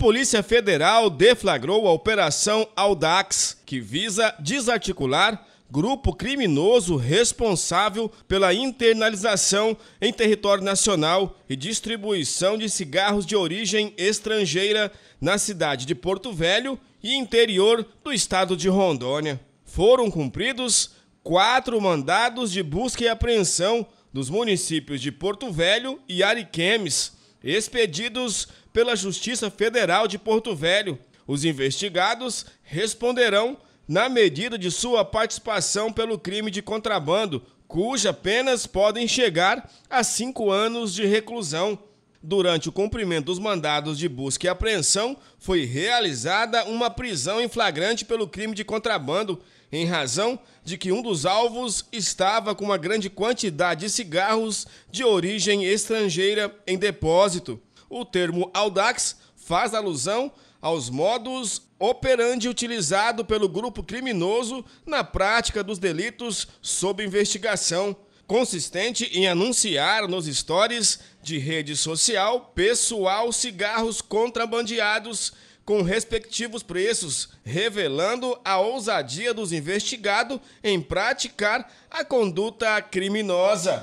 Polícia Federal deflagrou a Operação Audax, que visa desarticular grupo criminoso responsável pela internalização em território nacional e distribuição de cigarros de origem estrangeira na cidade de Porto Velho e interior do estado de Rondônia. Foram cumpridos quatro mandados de busca e apreensão nos municípios de Porto Velho e Ariquemes expedidos pela Justiça Federal de Porto Velho. Os investigados responderão na medida de sua participação pelo crime de contrabando, cuja penas podem chegar a cinco anos de reclusão durante o cumprimento dos mandados de busca e apreensão, foi realizada uma prisão em flagrante pelo crime de contrabando, em razão de que um dos alvos estava com uma grande quantidade de cigarros de origem estrangeira em depósito. O termo Audax faz alusão aos modos operandi utilizado pelo grupo criminoso na prática dos delitos sob investigação consistente em anunciar nos stories de rede social pessoal cigarros contrabandeados com respectivos preços, revelando a ousadia dos investigados em praticar a conduta criminosa.